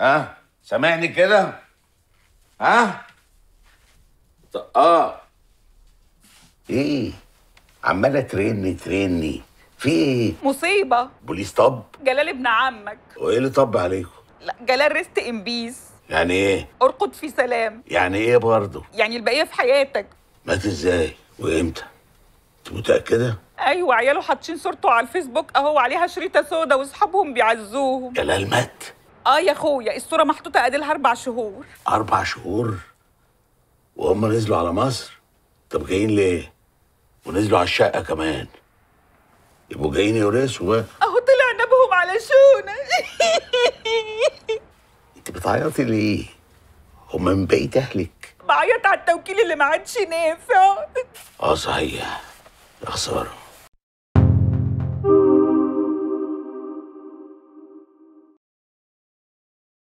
ها سامعني كده ها اه ايه عماله ترني ترني في ايه مصيبه بوليس طب جلال ابن عمك وايه اللي طب عليكم لا جلال ريست ان بيس يعني ايه ارقد في سلام يعني ايه برضه يعني البقيه في حياتك مات ازاي وامتى انت متاكده ايوه عياله حاطين صورته على الفيسبوك اهو عليها شريطه سودا واصحابهم بيعزوهم جلال مات اه يا اخويا الصوره محطوطه اديلها اربع شهور اربع شهور وهم نزلوا على مصر طب جايين ليه ونزلوا على الشقه كمان يبقوا جايين يورثوا بقى اهو طلع نبهم على شونا انت بتعيطي ليه هما من بقيه اهلك بعيط على التوكيل اللي ما عادش نافع اه صحيح يا خساره